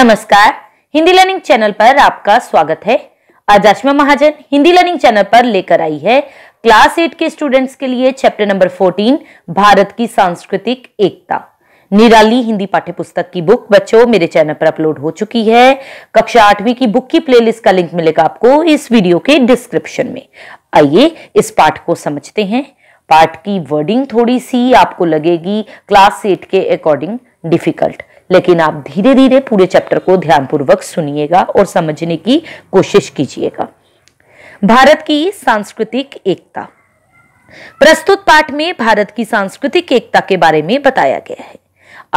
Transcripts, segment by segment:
नमस्कार Hindi learning channel पर आपका स्वागत है आज अश्मा महाजन हिंदी लर्निंग चैनल पर लेकर आई है क्लास एट के स्टूडेंट्स के लिए चैप्टर नंबर फोर्टीन भारत की सांस्कृतिक एकता निराली हिंदी पाठ्य पुस्तक की बुक बच्चों मेरे चैनल पर अपलोड हो चुकी है कक्षा आठवीं की बुक की प्लेलिस्ट का लिंक मिलेगा आपको इस वीडियो के डिस्क्रिप्शन में आइए इस पाठ को समझते हैं पाठ की वर्डिंग थोड़ी सी आपको लगेगी क्लास एट के अकॉर्डिंग डिफिकल्ट लेकिन आप धीरे धीरे पूरे चैप्टर को ध्यानपूर्वक सुनिएगा और समझने की कोशिश कीजिएगा भारत की सांस्कृतिक एकता प्रस्तुत पाठ में भारत की सांस्कृतिक एकता के बारे में बताया गया है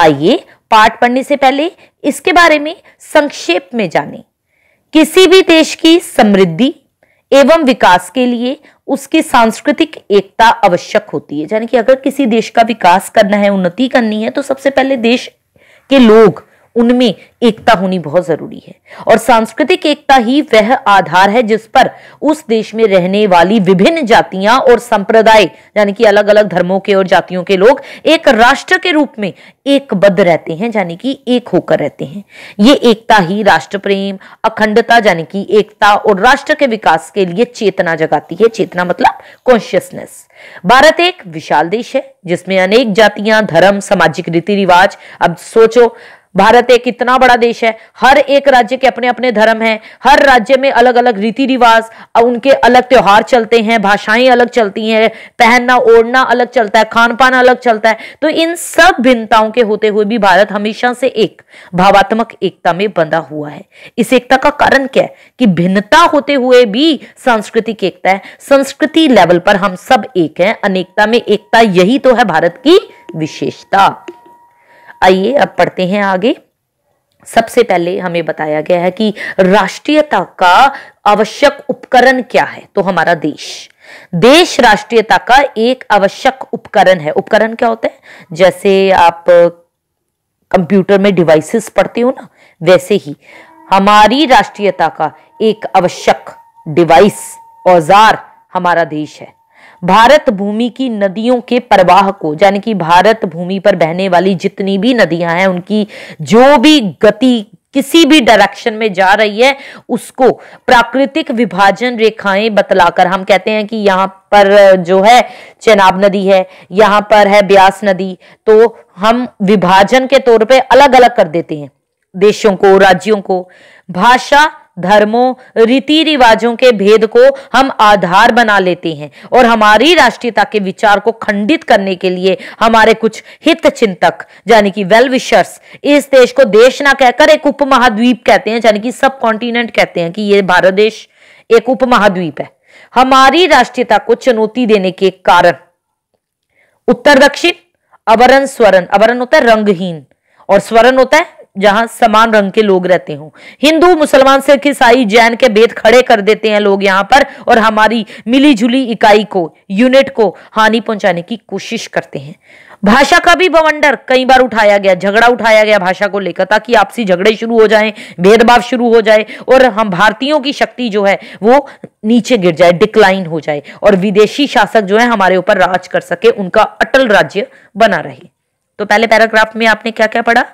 आइए पाठ पढ़ने से पहले इसके बारे में संक्षेप में जाने किसी भी देश की समृद्धि एवं विकास के लिए उसकी सांस्कृतिक एकता आवश्यक होती है यानी कि अगर किसी देश का विकास करना है उन्नति करनी है तो सबसे पहले देश के लोग उनमें एकता होनी बहुत जरूरी है और सांस्कृतिक एकता ही वह आधार है जिस पर उस देश में रहने वाली विभिन्न जातियां और संप्रदाय यानी कि अलग अलग धर्मों के और जातियों के लोग एक राष्ट्र के रूप में एकबद्ध रहते हैं यानी कि एक होकर रहते हैं ये एकता ही राष्ट्र प्रेम अखंडता यानी कि एकता और राष्ट्र के विकास के लिए चेतना जगाती है चेतना मतलब कॉन्शियसनेस भारत एक विशाल देश है जिसमें अनेक जातियां धर्म सामाजिक रीति रिवाज अब सोचो भारत एक इतना बड़ा देश है हर एक राज्य के अपने अपने धर्म हैं हर राज्य में अलग अलग रीति रिवाज उनके अलग त्योहार चलते हैं भाषाएं अलग चलती हैं पहनना ओढ़ना अलग चलता है खान पान अलग चलता है तो इन सब भिन्नताओं के होते हुए भी भारत हमेशा से एक भावात्मक एकता में बंधा हुआ है इस एकता का कारण क्या है कि भिन्नता होते हुए भी सांस्कृतिक एकता है संस्कृति लेवल पर हम सब एक हैं अनेकता में एकता यही तो है भारत की विशेषता आइए अब पढ़ते हैं आगे सबसे पहले हमें बताया गया है कि राष्ट्रीयता का आवश्यक उपकरण क्या है तो हमारा देश देश राष्ट्रीयता का एक आवश्यक उपकरण है उपकरण क्या होता है जैसे आप कंप्यूटर में डिवाइसेस पढ़ते हो ना वैसे ही हमारी राष्ट्रीयता का एक आवश्यक डिवाइस औजार हमारा देश है भारत भूमि की नदियों के प्रवाह को यानी कि भारत भूमि पर बहने वाली जितनी भी नदियां हैं उनकी जो भी गति किसी भी डायरेक्शन में जा रही है उसको प्राकृतिक विभाजन रेखाएं बतलाकर हम कहते हैं कि यहाँ पर जो है चेनाब नदी है यहाँ पर है ब्यास नदी तो हम विभाजन के तौर पे अलग अलग कर देते हैं देशों को राज्यों को भाषा धर्मों रीति रिवाजों के भेद को हम आधार बना लेते हैं और हमारी राष्ट्रीयता के विचार को खंडित करने के लिए हमारे कुछ हित चिंतक यानी कि वेल विशर्स इस देश को देश ना कहकर एक उपमहाद्वीप कहते हैं यानी कि सब कॉन्टिनेंट कहते हैं कि ये भारत देश एक उप महाद्वीप है हमारी राष्ट्रीयता को चुनौती देने के कारण उत्तर दक्षिण अवरण स्वरण अवरण होता है रंगहीन और स्वरण होता है जहां समान रंग के लोग रहते हो हिंदू मुसलमान सिख ईसाई जैन के भेद खड़े कर देते हैं लोग यहाँ पर और हमारी मिलीजुली इकाई को यूनिट को हानि पहुंचाने की कोशिश करते हैं भाषा का भी बवंडर कई बार उठाया गया झगड़ा उठाया गया भाषा को लेकर ताकि आपसी झगड़े शुरू हो जाएं भेदभाव शुरू हो जाए और हम भारतीयों की शक्ति जो है वो नीचे गिर जाए डिक्लाइन हो जाए और विदेशी शासक जो है हमारे ऊपर राज कर सके उनका अटल राज्य बना रहे तो पहले पैराग्राफ में आपने क्या क्या पढ़ा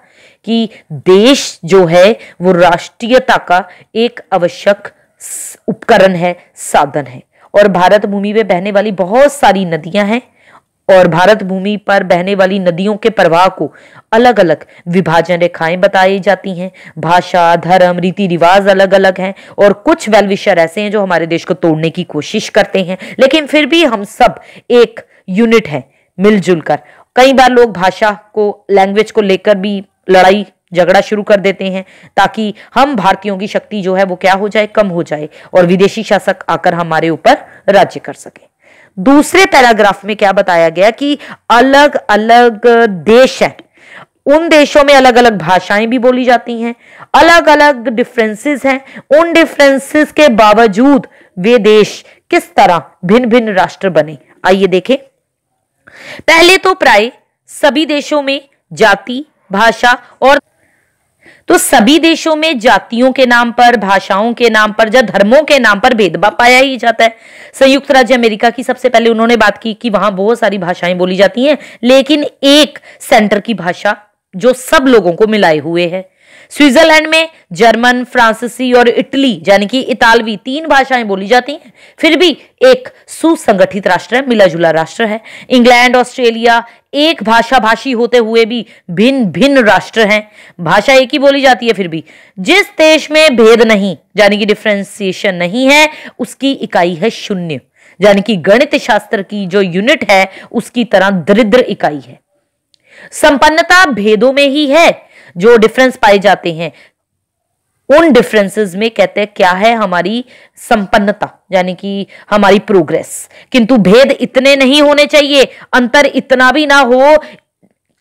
कि देश जो है वो राष्ट्रीयता का एक आवश्यक उपकरण है साधन है और भारत भूमि पे बहने वाली बहुत सारी नदियां हैं और भारत भूमि पर बहने वाली नदियों के प्रवाह को अलग अलग विभाजन रेखाएं बताई जाती हैं भाषा धर्म रीति रिवाज अलग अलग हैं और कुछ वेलविशर ऐसे हैं जो हमारे देश को तोड़ने की कोशिश करते हैं लेकिन फिर भी हम सब एक यूनिट है मिलजुल कर कई बार लोग भाषा को लैंग्वेज को लेकर भी लड़ाई झगड़ा शुरू कर देते हैं ताकि हम भारतीयों की शक्ति जो है वो क्या हो जाए कम हो जाए और विदेशी शासक आकर हमारे ऊपर राज्य कर सके दूसरे पैराग्राफ में क्या बताया गया कि अलग अलग देश है उन देशों में अलग अलग भाषाएं भी बोली जाती हैं अलग अलग डिफरेंसेस हैं उन डिफरेंसेस के बावजूद वे देश किस तरह भिन्न भिन्न राष्ट्र बने आइए देखें पहले तो प्राय सभी देशों में जाति भाषा और तो सभी देशों में जातियों के नाम पर भाषाओं के नाम पर या धर्मों के नाम पर भेदभाव पाया ही जाता है संयुक्त राज्य अमेरिका की सबसे पहले उन्होंने बात की कि वहां बहुत सारी भाषाएं बोली जाती हैं लेकिन एक सेंटर की भाषा जो सब लोगों को मिलाए हुए है स्विट्जरलैंड में जर्मन फ्रांसीसी और इटली यानी कि इतालवी तीन भाषाएं बोली जाती हैं फिर भी एक सुसंगठित राष्ट्र है मिला जुला राष्ट्र है इंग्लैंड ऑस्ट्रेलिया एक भाषा भाषी होते हुए भी भिन्न भिन्न राष्ट्र हैं भाषा एक ही बोली जाती है फिर भी जिस देश में भेद नहीं यानी कि डिफ्रेंसिएशन नहीं है उसकी इकाई है शून्य यानी कि गणित शास्त्र की जो यूनिट है उसकी तरह दरिद्र इकाई है संपन्नता भेदों में ही है जो डिफरेंस पाए जाते हैं उन डिफरेंसेस में कहते हैं क्या है हमारी संपन्नता यानी कि हमारी प्रोग्रेस किंतु भेद इतने नहीं होने चाहिए अंतर इतना भी ना हो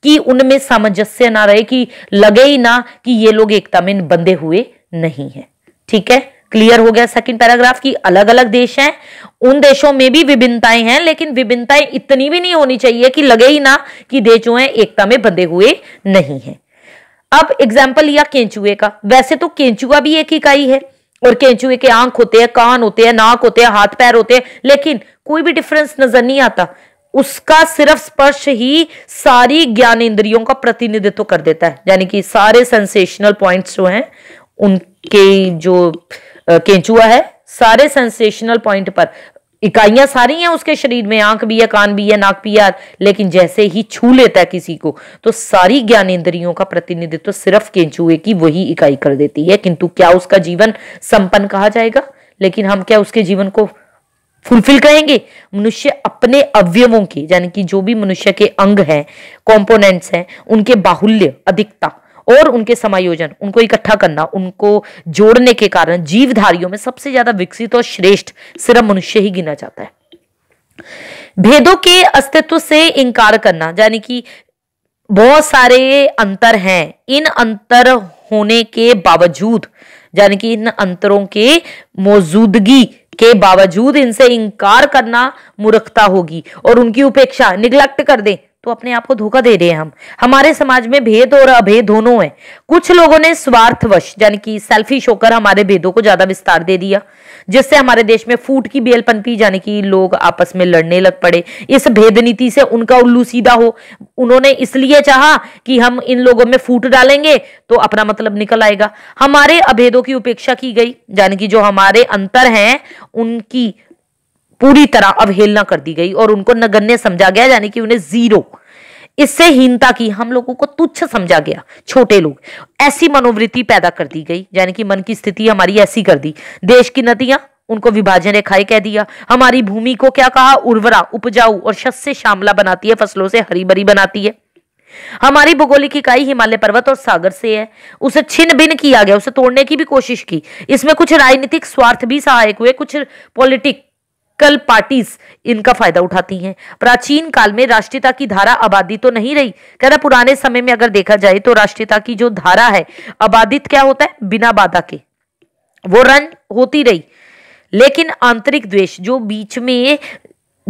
कि उनमें सामंजस्य ना रहे कि लगे ही ना कि ये लोग एकता में बंधे हुए नहीं है ठीक है क्लियर हो गया सेकंड पैराग्राफ की अलग अलग देश हैं उन देशों में भी विभिन्नताएं हैं लेकिन विभिन्नताएं इतनी भी नहीं होनी चाहिए कि लगे ही ना कि देश जो है एकता में बंधे हुए नहीं है अब एग्जाम्पल लिया केंचुए का वैसे तो केंचुआ भी एक इकाई है और केंचुए के आंख होते हैं कान होते हैं नाक होते हैं हाथ पैर होते हैं लेकिन कोई भी डिफरेंस नजर नहीं आता उसका सिर्फ स्पर्श ही सारी ज्ञान इंद्रियों का प्रतिनिधित्व कर देता है यानी कि सारे सेंसेशनल पॉइंट्स जो हैं उनके जो केंचुआ है सारे सेंसेशनल पॉइंट पर इकाइयां सारी हैं उसके शरीर में आंख भी है कान भी है नाक भी है लेकिन जैसे ही छू लेता है किसी को तो सारी ज्ञान इंद्रियों का प्रतिनिधित्व तो सिर्फ केंचुए की वही इकाई कर देती है किंतु क्या उसका जीवन संपन्न कहा जाएगा लेकिन हम क्या उसके जीवन को फुलफिल कहेंगे मनुष्य अपने अवयवों के यानी कि जो भी मनुष्य के अंग हैं कॉम्पोनेंट्स हैं उनके बाहुल्य अधिकता और उनके समायोजन उनको इकट्ठा करना उनको जोड़ने के कारण जीवधारियों में सबसे ज्यादा विकसित और श्रेष्ठ सिर्फ मनुष्य ही गिना जाता है भेदों के अस्तित्व से इनकार करना यानी कि बहुत सारे अंतर हैं इन अंतर होने के बावजूद यानी कि इन अंतरों के मौजूदगी के बावजूद इनसे इनकार करना मूर्खता होगी और उनकी उपेक्षा निग्लेक्ट कर दें तो अपने आप को धोखा दे रहे हैं हम हमारे समाज में भेद और अभेद दोनों है कुछ लोगों ने स्वार्थवश यानी कि सेल्फिश होकर हमारे भेदों को ज्यादा विस्तार दे दिया जिससे हमारे देश में फूट की बेल पनपी यानी कि लोग आपस में लड़ने लग पड़े इस भेद नीति से उनका उल्लू सीधा हो उन्होंने इसलिए चाहा कि हम इन लोगों में फूट डालेंगे तो अपना मतलब निकल आएगा हमारे अभेदों की उपेक्षा की गई यानी कि जो हमारे अंतर हैं उनकी पूरी तरह अवहेलना कर दी गई और उनको नगण्य समझा गया यानी कि उन्हें जीरो इससे हीनता की हम लोगों को तुच्छ समझा गया छोटे लोग ऐसी मनोवृत्ति पैदा कर दी गई यानी कि मन की स्थिति हमारी ऐसी कर दी देश की नदियां उनको विभाजन रेखाएं कह दिया हमारी भूमि को क्या कहा उर्वरा उपजाऊ और शस से शामला बनाती है फसलों से हरी भरी बनाती है हमारी भौगोलिक इकाई हिमालय पर्वत और सागर से है उसे छिन्न भिन्न किया गया उसे तोड़ने की भी कोशिश की इसमें कुछ राजनीतिक स्वार्थ भी सहायक हुए कुछ पॉलिटिक पॉलिटिकल पार्टीज इनका फायदा उठाती हैं प्राचीन काल में राष्ट्रीयता की धारा आबादी तो नहीं रही कह रहा पुराने समय में अगर देखा जाए तो राष्ट्रीयता की जो धारा है आबादित क्या होता है बिना बाधा के वो रन होती रही लेकिन आंतरिक द्वेष जो बीच में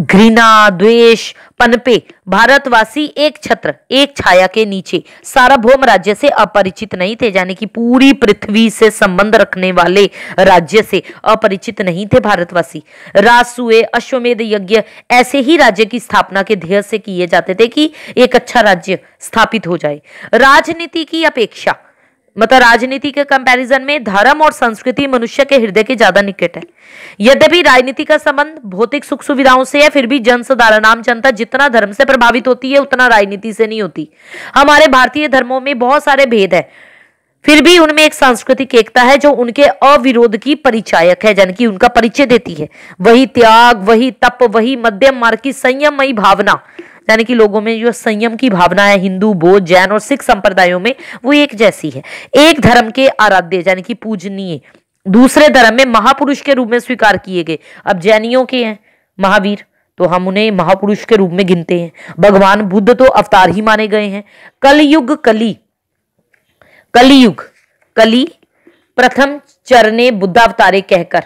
घृणा द्वेष पनपे भारतवासी एक छत्र एक छाया के नीचे सार्वभौम राज्य से अपरिचित नहीं थे यानी कि पूरी पृथ्वी से संबंध रखने वाले राज्य से अपरिचित नहीं थे भारतवासी रासुए अश्वमेध यज्ञ ऐसे ही राज्य की स्थापना के ध्येय से किए जाते थे कि एक अच्छा राज्य स्थापित हो जाए राजनीति की अपेक्षा मतलब राजनीति के कंपैरिजन में धर्म और संस्कृति मनुष्य के हृदय के ज्यादा निकट है यद्यपि राजनीति का संबंध भौतिक सुख सुविधाओं से है फिर भी जनसाधारण आम जनता जितना धर्म से प्रभावित होती है उतना राजनीति से नहीं होती हमारे भारतीय धर्मों में बहुत सारे भेद है फिर भी उनमें एक सांस्कृतिक एकता है जो उनके अविरोध की परिचायक है यानी कि उनका परिचय देती है वही त्याग वही तप वही मध्यम मार्ग की संयमयी भावना यानी कि लोगों में जो संयम की भावना है हिंदू बौद्ध जैन और सिख संप्रदायों में वो एक जैसी है एक धर्म के आराध्य यानी कि पूजनीय दूसरे धर्म में महापुरुष के रूप में स्वीकार किए गए अब जैनियों के हैं महावीर तो हम उन्हें महापुरुष के रूप में गिनते हैं भगवान बुद्ध तो अवतार ही माने गए हैं कलयुग कली कलयुग कली प्रथम चरने बुद्धावतारे कहकर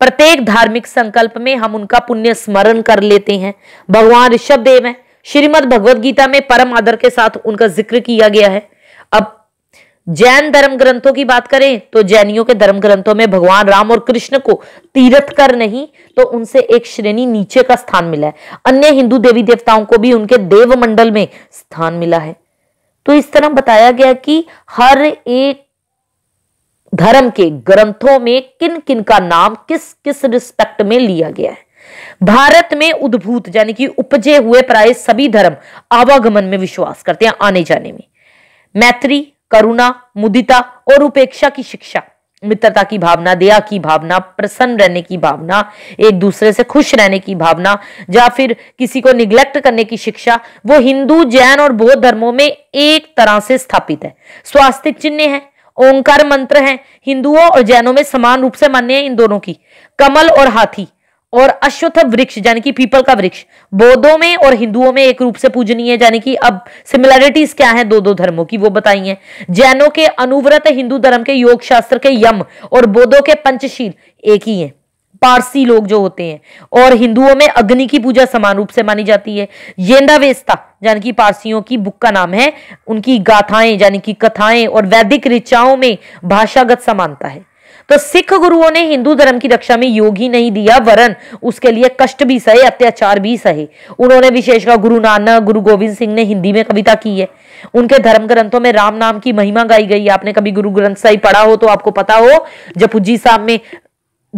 प्रत्येक धार्मिक संकल्प में हम उनका पुण्य स्मरण कर लेते हैं भगवान ऋषभ देव है श्रीमद भगवद गीता में परम आदर के साथ उनका जिक्र किया गया है अब जैन धर्म ग्रंथों की बात करें तो जैनियों के धर्म ग्रंथों में भगवान राम और कृष्ण को तीर्थ कर नहीं तो उनसे एक श्रेणी नीचे का स्थान मिला है अन्य हिंदू देवी देवताओं को भी उनके देव मंडल में स्थान मिला है तो इस तरह बताया गया कि हर एक धर्म के ग्रंथों में किन किन का नाम किस किस रिस्पेक्ट में लिया गया है भारत में उद्भूत यानी कि उपजे हुए प्राय सभी धर्म आवागमन में विश्वास करते हैं आने जाने में मैत्री करुणा मुदिता और उपेक्षा की शिक्षा मित्रता की भावना दया की भावना प्रसन्न रहने की भावना एक दूसरे से खुश रहने की भावना या फिर किसी को निग्लेक्ट करने की शिक्षा वो हिंदू जैन और बौद्ध धर्मों में एक तरह से स्थापित है स्वास्थ्य चिन्ह है ओंकार मंत्र है हिंदुओं और जैनों में समान रूप से मान्य है इन दोनों की कमल और हाथी और अश्वत्थ वृक्ष यानी कि पीपल का वृक्ष बौद्धों में और हिंदुओं में एक रूप से पूजनीय यानी कि अब सिमिलैरिटीज क्या है दो दो धर्मों की वो बताई है जैनों के अनुव्रत हिंदू धर्म के योग शास्त्र के यम और बौद्धों के पंचशील एक ही है पारसी लोग जो होते हैं और हिंदुओं में अग्नि की पूजा समान रूप से मानी जाती है येंदा वेस्ता यानी कि पारसियों की बुक का नाम है उनकी गाथाएं यानी कि कथाएं और वैदिक ऋचाओं में भाषागत समानता है तो सिख गुरुओं ने हिंदू धर्म की रक्षा में योग ही नहीं दिया वरन उसके लिए कष्ट भी सहे अत्याचार भी सहे उन्होंने विशेषकर गुरु नानक गुरु गोविंद सिंह ने हिंदी में कविता की है उनके धर्म ग्रंथों में राम नाम की महिमा गाई गई आपने कभी गुरु ग्रंथ साहिब पढ़ा हो तो आपको पता हो जब साहब में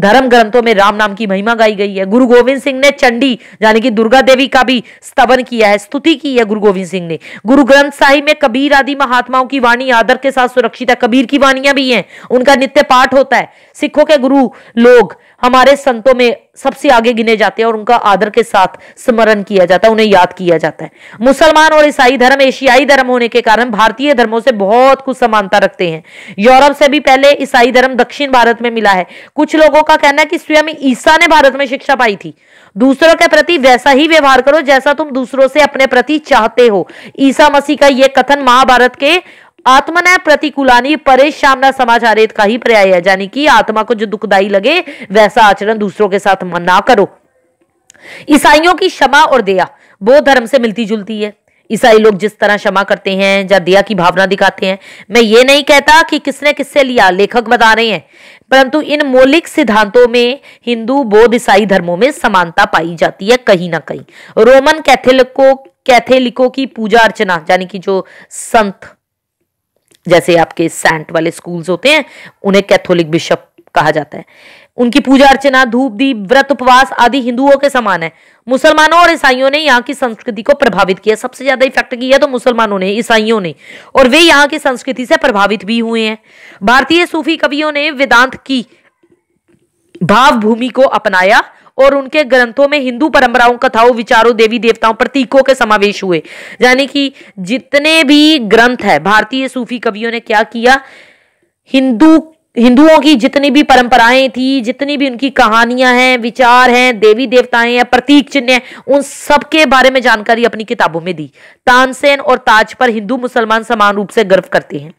धर्म ग्रंथों में राम नाम की महिमा गाई गई है गुरु गोविंद सिंह ने चंडी यानी कि दुर्गा देवी का भी स्तवन किया है स्तुति की है गुरु गोविंद सिंह ने गुरु ग्रंथ साहिब में कबीर आदि महात्माओं की वाणी आदर के साथ सुरक्षित है कबीर की वाणियां भी हैं उनका नित्य पाठ होता है सिखों के गुरु लोग हमारे संतों में सबसे आगे गिने जाते हैं और उनका आदर के साथ स्मरण किया जाता है उन्हें याद किया जाता है मुसलमान और ईसाई धर्म एशियाई धर्म होने के कारण भारतीय धर्मों से बहुत कुछ समानता रखते हैं यूरोप से भी पहले ईसाई धर्म दक्षिण भारत में मिला है कुछ लोगों का कहना है कि स्वयं ईसा ने भारत में शिक्षा पाई थी दूसरों के प्रति वैसा ही व्यवहार करो जैसा तुम दूसरों से अपने प्रति चाहते हो ईसा मसीह का यह कथन महाभारत के आत्मना प्रतिकूलानी परेश सामना समाचारित का ही पर्याय है यानी कि आत्मा को जो दुखदाई लगे वैसा आचरण दूसरों के साथ ना करो ईसाइयों की क्षमा और दया बौद्ध धर्म से मिलती जुलती है ईसाई लोग जिस तरह क्षमा करते हैं या दया की भावना दिखाते हैं मैं ये नहीं कहता कि किसने किससे लिया लेखक बता रहे हैं परंतु इन मौलिक सिद्धांतों में हिंदू बौद्ध ईसाई धर्मों में समानता पाई जाती है कहीं ना कहीं रोमन कैथोलिकों कैथोलिकों की पूजा अर्चना यानी कि जो संत जैसे आपके सेंट वाले स्कूल्स होते हैं उन्हें कैथोलिक बिशप कहा जाता है उनकी पूजा अर्चना धूप दीप व्रत उपवास आदि हिंदुओं के समान है मुसलमानों और ईसाइयों ने यहाँ की संस्कृति को प्रभावित किया सबसे ज्यादा इफेक्ट किया तो मुसलमानों ने ईसाइयों ने और वे यहाँ की संस्कृति से प्रभावित भी हुए हैं भारतीय सूफी कवियों ने वेदांत की भावभूमि को अपनाया और उनके ग्रंथों में हिंदू परंपराओं कथाओं विचारों देवी देवताओं प्रतीकों के समावेश हुए यानी कि जितने भी ग्रंथ है भारतीय सूफी कवियों ने क्या किया हिंदू हिंदुओं की जितनी भी परंपराएं थी जितनी भी उनकी कहानियां हैं विचार हैं देवी देवताएं हैं प्रतीक चिन्ह हैं उन सब के बारे में जानकारी अपनी किताबों में दी तानसेन और ताज पर हिंदू मुसलमान समान रूप से गर्व करते हैं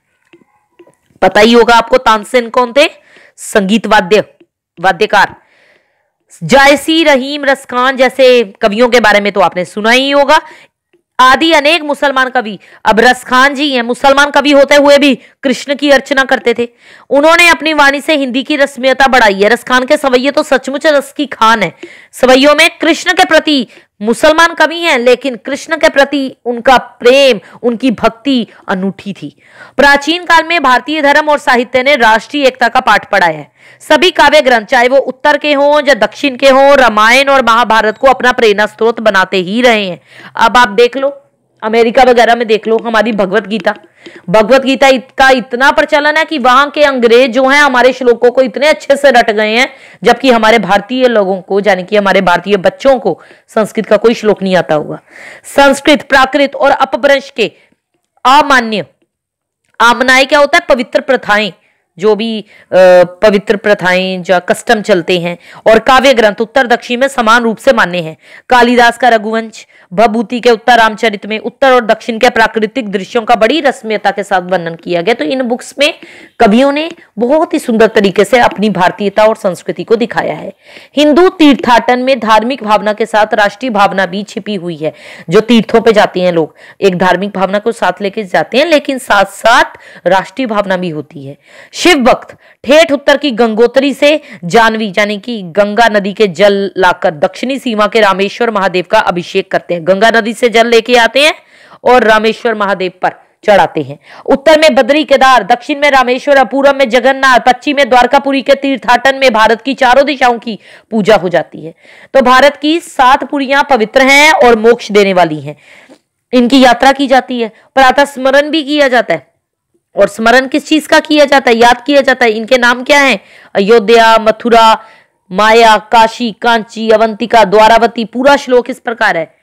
पता ही होगा आपको तानसेन कौन थे संगीत वाद्य वाद्यकार जायसी रहीम रसखान जैसे कवियों के बारे में तो आपने सुना ही होगा आदि अनेक मुसलमान कवि अब रसखान जी हैं मुसलमान कवि होते हुए भी कृष्ण की अर्चना करते थे उन्होंने अपनी वाणी से हिंदी की रस्मियता बढ़ाई है रसखान के सवैये तो सचमुच रस की खान है सवैयों में कृष्ण के प्रति मुसलमान कमी हैं लेकिन कृष्ण के प्रति उनका प्रेम उनकी भक्ति अनूठी थी प्राचीन काल में भारतीय धर्म और साहित्य ने राष्ट्रीय एकता का पाठ पढ़ाया है सभी काव्य ग्रंथ चाहे वो उत्तर के हों या दक्षिण के हों रामायण और महाभारत को अपना प्रेरणा स्रोत बनाते ही रहे हैं अब आप देख लो अमेरिका वगैरह में देख लो हमारी भगवत गीता भगवत गीता का इतना प्रचलन है कि वहां के अंग्रेज जो हैं हमारे श्लोकों को इतने अच्छे से रट गए हैं जबकि हमारे भारतीय लोगों को यानी कि हमारे भारतीय बच्चों को संस्कृत का कोई श्लोक नहीं आता होगा संस्कृत प्राकृत और अपभ्रंश के अमान्य आमनाएं क्या होता है पवित्र प्रथाएं जो भी पवित्र प्रथाएं जो कस्टम चलते हैं और काव्य ग्रंथ उत्तर दक्षिण में समान रूप से मान्य हैं कालिदास का रघुवंश भभूति के उत्तर रामचरित में उत्तर और दक्षिण के प्राकृतिक दृश्यों का बड़ी रस्मीयता के साथ वर्णन किया गया तो इन बुक्स में कवियों ने बहुत ही सुंदर तरीके से अपनी भारतीयता और संस्कृति को दिखाया है हिंदू तीर्थाटन में धार्मिक भावना के साथ राष्ट्रीय भावना भी छिपी हुई है जो तीर्थों पर जाते हैं लोग एक धार्मिक भावना को साथ लेके जाते हैं लेकिन साथ साथ राष्ट्रीय भावना भी होती है शिव भक्त ठेठ उत्तर की गंगोत्री से जानवी यानी कि गंगा नदी के जल लाकर दक्षिणी सीमा के रामेश्वर महादेव का अभिषेक करते हैं गंगा नदी से जल लेके आते हैं और रामेश्वर महादेव पर चढ़ाते हैं उत्तर में बद्री केदार दक्षिण में रामेश्वर पूर्व में जगन्नाथ पश्चिम में द्वारकापुरी के तीर्थाटन में भारत की चारों दिशाओं की पूजा हो जाती है तो भारत की सात पुरियां पवित्र हैं और मोक्ष देने वाली हैं इनकी यात्रा की जाती है प्रातः स्मरण भी किया जाता है और स्मरण किस चीज का किया जाता है याद किया जाता है इनके नाम क्या है अयोध्या मथुरा माया काशी कांची अवंतिका द्वारावती पूरा श्लोक इस प्रकार है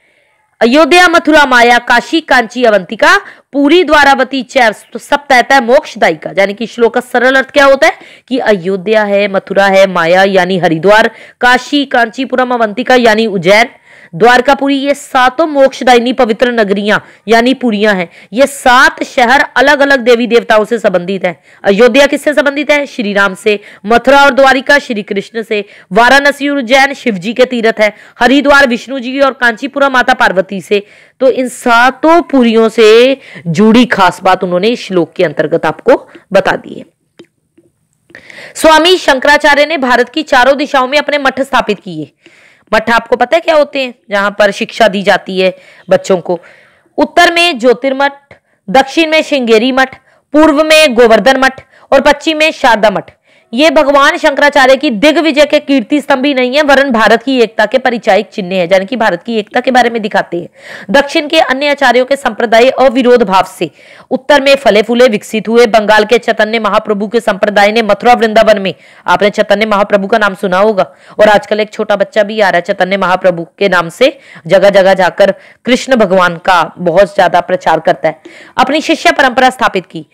अयोध्या मथुरा माया काशी कांची अवंतिका पूरी द्वारावती चैर तो सब कहता है का यानी कि श्लोक का सरल अर्थ क्या होता है कि अयोध्या है मथुरा है माया यानी हरिद्वार काशी कांचीपुरम अवंतिका यानी उज्जैन द्वारकापुरी ये सातों मोक्षदायिनी पवित्र नगरियां यानी पुरियां हैं ये सात शहर अलग अलग देवी देवताओं से संबंधित है अयोध्या किससे संबंधित है श्री राम से मथुरा और द्वारिका श्री कृष्ण से वाराणसी उज्जैन शिव जी के तीर्थ है हरिद्वार विष्णु जी और कांचीपुरा माता पार्वती से तो इन सातों पुरियों से जुड़ी खास बात उन्होंने इस श्लोक के अंतर्गत आपको बता दी है स्वामी शंकराचार्य ने भारत की चारों दिशाओं में अपने मठ स्थापित किए मठ आपको पता है क्या होते हैं जहां पर शिक्षा दी जाती है बच्चों को उत्तर में ज्योतिर्मठ दक्षिण में श्रृंगेरी मठ पूर्व में गोवर्धन मठ और पश्चिम में शारदा मठ ये भगवान शंकराचार्य की दिग्विजय के कीर्ति स्तंभ ही नहीं है वरन भारत की एकता के परिचायिक चिन्ह है यानी भारत की एकता के बारे में दिखाते हैं दक्षिण के अन्य आचार्यों के संप्रदाय अविरोध भाव से उत्तर में फले फूले विकसित हुए बंगाल के चैतन्य महाप्रभु के संप्रदाय ने मथुरा वृंदावन में आपने चैतन्य महाप्रभु का नाम सुना होगा और आजकल एक छोटा बच्चा भी आ रहा है चैतन्य महाप्रभु के नाम से जगह जगह जाकर कृष्ण भगवान का बहुत ज्यादा प्रचार करता है अपनी शिष्य परंपरा स्थापित की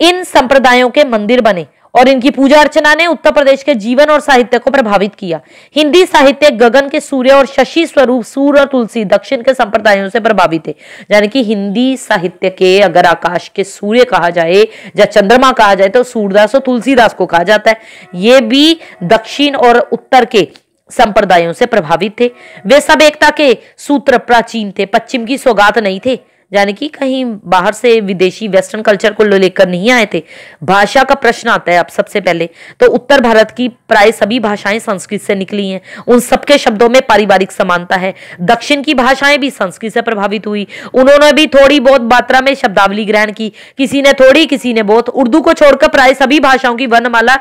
इन संप्रदायों के मंदिर बने और इनकी पूजा अर्चना ने उत्तर प्रदेश के जीवन और साहित्य को प्रभावित किया हिंदी साहित्य गगन के सूर्य और शशि स्वरूप सूर्य और तुलसी दक्षिण के संप्रदायों से प्रभावित है यानी कि हिंदी साहित्य के अगर आकाश के सूर्य कहा जाए या चंद्रमा कहा जाए तो सूरदास और तुलसीदास को कहा जाता है ये भी दक्षिण और उत्तर के संप्रदायों से प्रभावित थे वे सब एकता के सूत्र प्राचीन थे पश्चिम की सौगात नहीं थे यानी कि कहीं बाहर से विदेशी वेस्टर्न कल्चर को लेकर नहीं आए थे भाषा का प्रश्न आता है अब सबसे पहले तो उत्तर भारत की प्राय सभी भाषाएं संस्कृत से निकली हैं उन सबके शब्दों में पारिवारिक समानता है दक्षिण की भाषाएं भी संस्कृत से प्रभावित हुई उन्होंने भी थोड़ी बहुत मात्रा में शब्दावली ग्रहण की किसी ने थोड़ी किसी ने बहुत उर्दू को छोड़कर प्राय सभी भाषाओं की वर्णमाला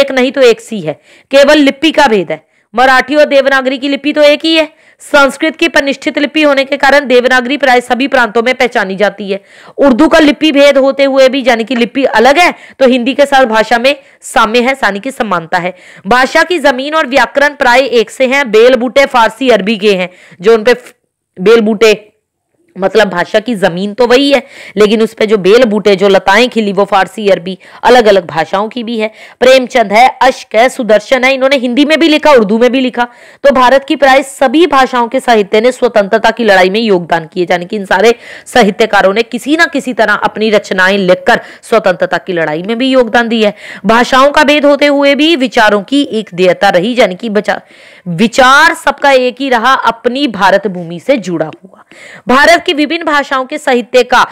एक नहीं तो एक सी है केवल लिपि का भेद है मराठी और देवनागरी की लिपि तो एक ही है संस्कृत की प्रनिष्ठित लिपि होने के कारण देवनागरी प्राय सभी प्रांतों में पहचानी जाती है उर्दू का लिपि भेद होते हुए भी यानी कि लिपि अलग है तो हिंदी के साथ भाषा में साम्य है सानी की समानता है भाषा की जमीन और व्याकरण प्राय एक से है बेल बूटे फारसी अरबी के हैं जो उनपे बेल बूटे मतलब भाषा की जमीन तो वही है लेकिन उस पर जो बेल बूटे जो लताएं खिली वो फारसी अरबी अलग अलग भाषाओं की भी है प्रेमचंद है अश्क है सुदर्शन है इन्होंने हिंदी में भी लिखा उर्दू में भी लिखा तो भारत की प्राय सभी भाषाओं के साहित्य ने स्वतंत्रता की लड़ाई में योगदान किए जाने की इन सारे साहित्यकारों ने किसी ना किसी तरह अपनी रचनाएं लिखकर स्वतंत्रता की लड़ाई में भी योगदान दिया है भाषाओं का भेद होते हुए भी विचारों की एक देयता रही यानी कि विचार सबका एक ही रहा अपनी भारत भूमि से जुड़ा हुआ भारत की विभिन्न भाषाओं के साहित्य का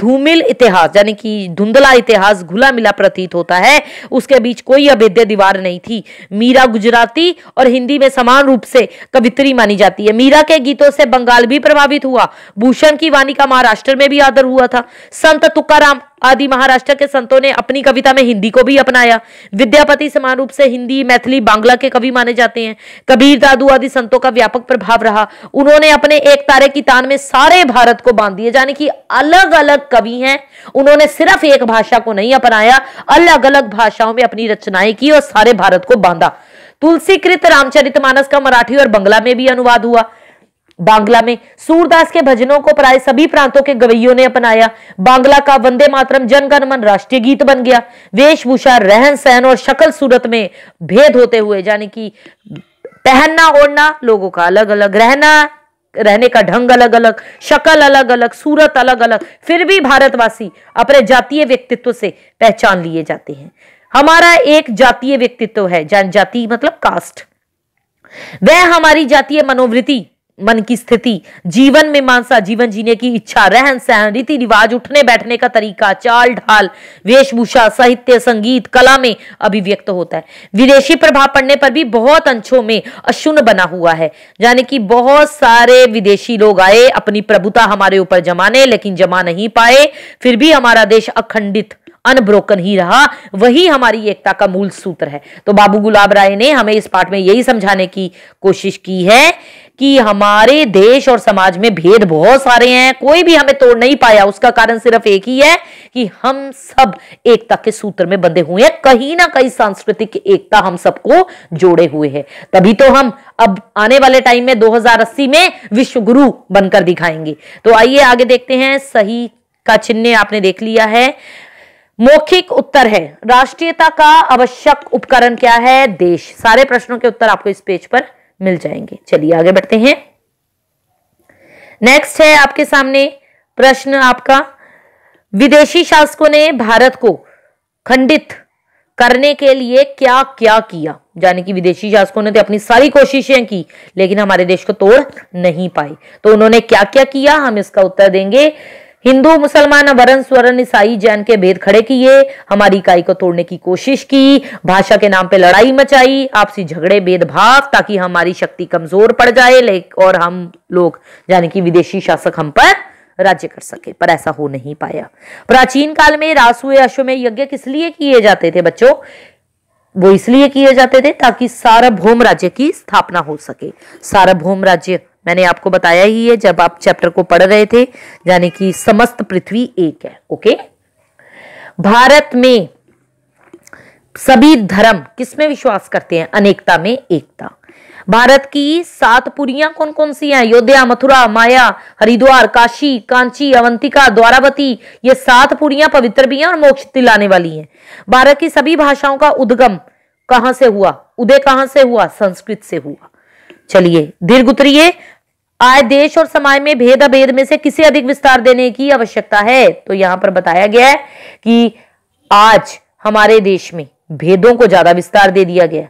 धूमिल इतिहास यानी कि धुंधला इतिहास घुला मिला प्रतीत होता है उसके बीच कोई अभेद्य दीवार नहीं थी मीरा गुजराती और हिंदी में समान रूप से कवित्री मानी जाती है मीरा के गीतों से बंगाल भी प्रभावित हुआ भूषण की वाणी का महाराष्ट्र में भी आदर हुआ था संत तुकाराम आदि महाराष्ट्र के संतों ने अपनी कविता में हिंदी को भी अपनाया विद्यापति समान रूप से हिंदी मैथिली बांग्ला के कवि माने जाते हैं कबीर दादू आदि संतों का व्यापक प्रभाव रहा उन्होंने अपने एक तारे की तान में सारे भारत को बांध दिया यानी कि अलग अलग कवि हैं उन्होंने सिर्फ एक भाषा को नहीं अपनाया अलग अलग भाषाओं में अपनी रचनाएं की और सारे भारत को बांधा तुलसीकृत रामचरितमानस का मराठी और बंगला में भी अनुवाद हुआ बांग्ला में सूरदास के भजनों को प्राय सभी प्रांतों के गवैयों ने अपनाया बांग्ला का वंदे मातरम जनगणमन राष्ट्रीय गीत बन गया वेशभूषा रहन सहन और शकल सूरत में भेद होते हुए यानी कि पहनना ओढ़ना लोगों का अलग अलग रहना रहने का ढंग अलग अलग शक्ल अलग अलग सूरत अलग अलग फिर भी भारतवासी अपने जातीय व्यक्तित्व से पहचान लिए जाते हैं हमारा एक जातीय व्यक्तित्व है जनजाति मतलब कास्ट वह हमारी जातीय मनोवृत्ति मन की स्थिति जीवन में मानसा जीवन जीने की इच्छा रहन सहन रीति रिवाज उठने बैठने का तरीका चाल ढाल वेशभूषा साहित्य संगीत कला में अभिव्यक्त होता है विदेशी प्रभाव पड़ने पर भी बहुत अंशों में अशुन बना हुआ है यानी कि बहुत सारे विदेशी लोग आए अपनी प्रभुता हमारे ऊपर जमाने लेकिन जमा नहीं पाए फिर भी हमारा देश अखंडित अनब्रोकन ही रहा वही हमारी एकता का मूल सूत्र है तो बाबू गुलाब राय ने हमें इस पाठ में यही समझाने की कोशिश की है कि हमारे देश और समाज में भेद बहुत सारे हैं कोई भी हमें तोड़ नहीं पाया उसका कारण सिर्फ एक ही है कि हम सब एकता के सूत्र में बंधे हुए हैं कहीं ना कहीं सांस्कृतिक एकता हम सबको जोड़े हुए है तभी तो हम अब आने वाले टाइम में 2080 में विश्व गुरु बनकर दिखाएंगे तो आइए आगे देखते हैं सही का चिन्ह आपने देख लिया है मौखिक उत्तर है राष्ट्रीयता का आवश्यक उपकरण क्या है देश सारे प्रश्नों के उत्तर आपको इस पेज पर मिल जाएंगे चलिए आगे बढ़ते हैं नेक्स्ट है आपके सामने प्रश्न आपका विदेशी शासकों ने भारत को खंडित करने के लिए क्या क्या किया यानी कि विदेशी शासकों ने तो अपनी सारी कोशिशें की लेकिन हमारे देश को तोड़ नहीं पाए तो उन्होंने क्या क्या किया हम इसका उत्तर देंगे हिंदू मुसलमान वरण स्वर्ण ईसाई जैन के भेद खड़े किए हमारी इकाई को तोड़ने की कोशिश की भाषा के नाम पे लड़ाई मचाई आपसी झगड़े भेदभाव ताकि हमारी शक्ति कमजोर पड़ जाए और हम लोग यानी कि विदेशी शासक हम पर राज्य कर सके पर ऐसा हो नहीं पाया प्राचीन काल में रासुए में यज्ञ किस लिए किए जाते थे बच्चों वो इसलिए किए जाते थे ताकि सार्वभौम राज्य की स्थापना हो सके सार्वभौम राज्य मैंने आपको बताया ही है जब आप चैप्टर को पढ़ रहे थे यानी कि समस्त पृथ्वी एक है ओके भारत में सभी धर्म किसमें विश्वास करते हैं अनेकता में एकता भारत की सात पुरियां कौन कौन सी हैं अयोध्या मथुरा माया हरिद्वार काशी कांची अवंतिका द्वारावती ये सात पुरियां पवित्र भी हैं और मोक्ष दिलाने वाली हैं भारत की सभी भाषाओं का उद्गम कहां से हुआ उदय कहां से हुआ संस्कृत से हुआ चलिए दीर्घ उतरिए आज देश और समाज में भेद अभेद में से किसे अधिक विस्तार देने की आवश्यकता है तो यहां पर बताया गया है कि आज हमारे देश में भेदों को ज्यादा विस्तार दे दिया गया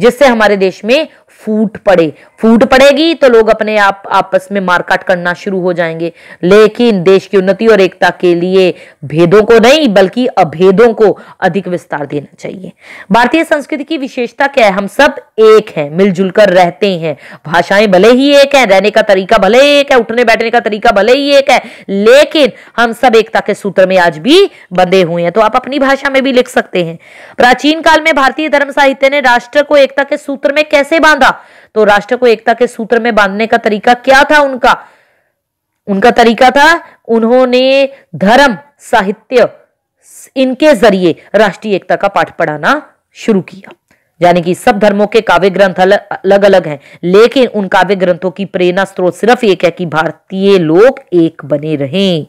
जिससे हमारे देश में फूट पड़े फूट पड़ेगी तो लोग अपने आप आपस में मारकाट करना शुरू हो जाएंगे लेकिन देश की उन्नति और एकता के लिए भेदों को नहीं बल्कि अभेदों को अधिक विस्तार देना चाहिए भारतीय संस्कृति की विशेषता क्या है हम सब एक हैं मिलजुल कर रहते हैं भाषाएं भले ही एक है रहने का तरीका भले ही एक है उठने बैठने का तरीका भले ही एक है लेकिन हम सब एकता के सूत्र में आज भी बंधे हुए हैं तो आप अपनी भाषा में भी लिख सकते हैं प्राचीन काल में भारतीय धर्म साहित्य ने राष्ट्र को एकता के सूत्र में कैसे बांधा था तो राष्ट्र को एकता के सूत्र में बांधने का तरीका क्या था उनका उनका तरीका था उन्होंने धर्म साहित्य इनके जरिए राष्ट्रीय एकता का पाठ पढ़ाना शुरू किया यानी कि सब धर्मों के काव्य ग्रंथ अलग अलग हैं लेकिन उन काव्य ग्रंथों की प्रेरणा स्रोत सिर्फ एक है कि भारतीय लोग एक बने रहें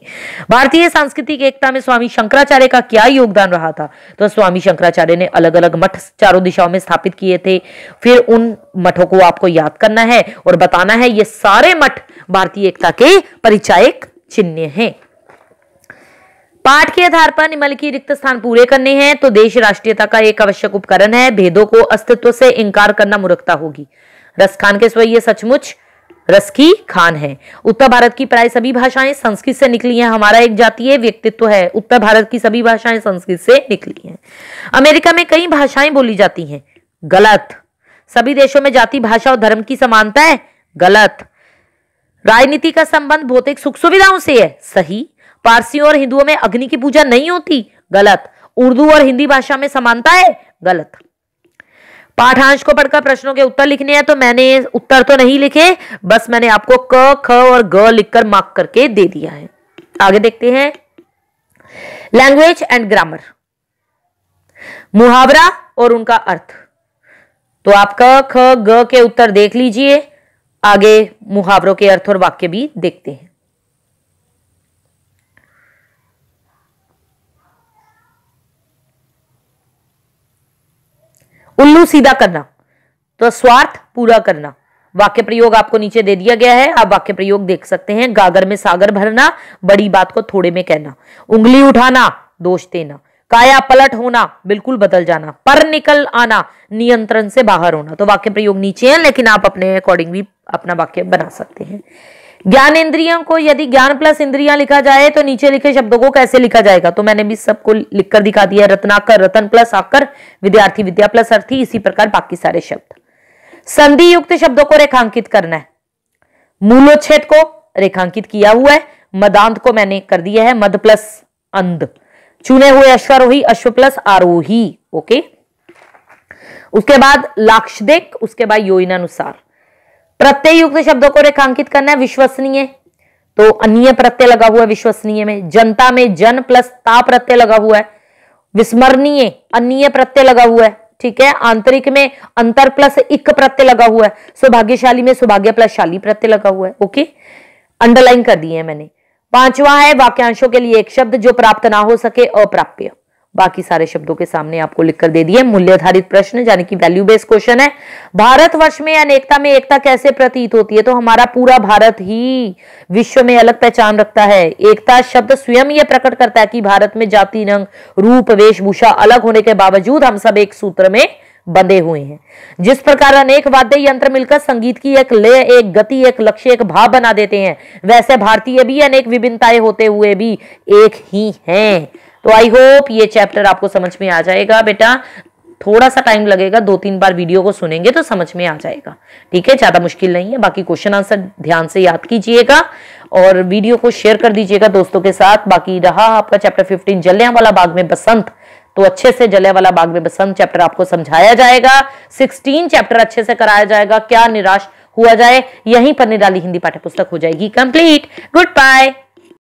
भारतीय सांस्कृतिक एकता में स्वामी शंकराचार्य का क्या योगदान रहा था तो स्वामी शंकराचार्य ने अलग अलग मठ चारों दिशाओं में स्थापित किए थे फिर उन मठों को आपको याद करना है और बताना है ये सारे मठ भारतीय एकता के परिचायक चिन्ह हैं पाठ के आधार पर निम्नलिखित रिक्त स्थान पूरे करने हैं तो देश राष्ट्रीयता का एक आवश्यक उपकरण है भेदों को अस्तित्व से इंकार करना मूर्खता होगी रस खान के स्वयं सचमुच रसकी खान है उत्तर भारत की प्राय सभी भाषाएं संस्कृत से निकली हैं हमारा एक जातीय व्यक्तित्व है उत्तर भारत की सभी भाषाएं संस्कृत से निकली हैं अमेरिका में कई भाषाएं बोली जाती हैं गलत सभी देशों में जाति भाषा और धर्म की समानता है गलत राजनीति का संबंध भौतिक सुख सुविधाओं से है सही पारसियों और हिंदुओं में अग्नि की पूजा नहीं होती गलत उर्दू और हिंदी भाषा में समानता है गलत पाठांश को पढ़कर प्रश्नों के उत्तर लिखने हैं तो मैंने उत्तर तो नहीं लिखे बस मैंने आपको क ख और ग लिखकर मार्क करके दे दिया है आगे देखते हैं लैंग्वेज एंड ग्रामर मुहावरा और उनका अर्थ तो आप क ख ग के उत्तर देख लीजिए आगे मुहावरों के अर्थ और वाक्य भी देखते हैं उल्लू सीधा करना तो स्वार्थ पूरा करना वाक्य प्रयोग आपको नीचे दे दिया गया है आप वाक्य प्रयोग देख सकते हैं गागर में सागर भरना बड़ी बात को थोड़े में कहना उंगली उठाना दोष देना काया पलट होना बिल्कुल बदल जाना पर निकल आना नियंत्रण से बाहर होना तो वाक्य प्रयोग नीचे है लेकिन आप अपने अकॉर्डिंग भी अपना वाक्य बना सकते हैं ज्ञान इंद्रियों को यदि ज्ञान प्लस इंद्रिया लिखा जाए तो नीचे लिखे शब्दों को कैसे लिखा जाएगा तो मैंने भी सबको लिखकर दिखा दिया रत्नाकर रतन प्लस आकर विद्यार्थी विद्या प्लस अर्थी इसी प्रकार बाकी सारे शब्द संधि युक्त शब्दों को रेखांकित करना है मूलोच्छेद को रेखांकित किया हुआ है मदांत को मैंने कर दिया है मद प्लस अंध चुने हुए अश्वरोही अश्व प्लस आरोही ओके उसके बाद लाक्षदेक उसके बाद योजना अनुसार प्रत्यय युक्त शब्दों को रेखांकित करना है विश्वसनीय तो अन्य प्रत्यय लगा हुआ है विश्वसनीय में जनता में जन प्लस ता प्रत्यय लगा हुआ है विस्मरणीय अन्य प्रत्यय लगा हुआ है ठीक है आंतरिक में अंतर प्लस इक प्रत्यय लगा हुआ है सौभाग्यशाली में सौभाग्य प्लस शाली प्रत्यय लगा हुआ है ओके अंडरलाइन कर दिए मैंने पांचवा है वाक्यांशों के लिए एक शब्द जो प्राप्त ना हो सके अप्राप्य बाकी सारे शब्दों के सामने आपको लिखकर दे दिए मूल्य आधारित प्रश्न यानी कि वैल्यू बेस्ड क्वेश्चन है भारत वर्ष में अनेकता में एकता कैसे प्रतीत होती है तो हमारा पूरा भारत ही विश्व में अलग पहचान रखता है एकता शब्द स्वयं यह प्रकट करता है कि भारत में जाति रंग रूप वेशभूषा अलग होने के बावजूद हम सब एक सूत्र में बंधे हुए हैं जिस प्रकार अनेक वाद्य यंत्र मिलकर संगीत की एक लय एक गति एक लक्ष्य एक भाव बना देते हैं वैसे भारतीय भी अनेक विभिन्नताएं होते हुए भी एक ही हैं तो आई होप ये चैप्टर आपको समझ में आ जाएगा बेटा थोड़ा सा टाइम लगेगा दो तीन बार वीडियो को सुनेंगे तो समझ में आ जाएगा ठीक है ज़्यादा मुश्किल नहीं है बाकी क्वेश्चन आंसर ध्यान से याद कीजिएगा और वीडियो को शेयर कर दीजिएगा दोस्तों के साथ बाकी रहा आपका चैप्टर फिफ्टीन वाला बाग में बसंत तो अच्छे से वाला बाग में बसंत चैप्टर आपको समझाया जाएगा सिक्सटीन चैप्टर अच्छे से कराया जाएगा क्या निराश हुआ जाए यहीं पर निराली हिंदी पाठ्य हो जाएगी कंप्लीट गुड बाय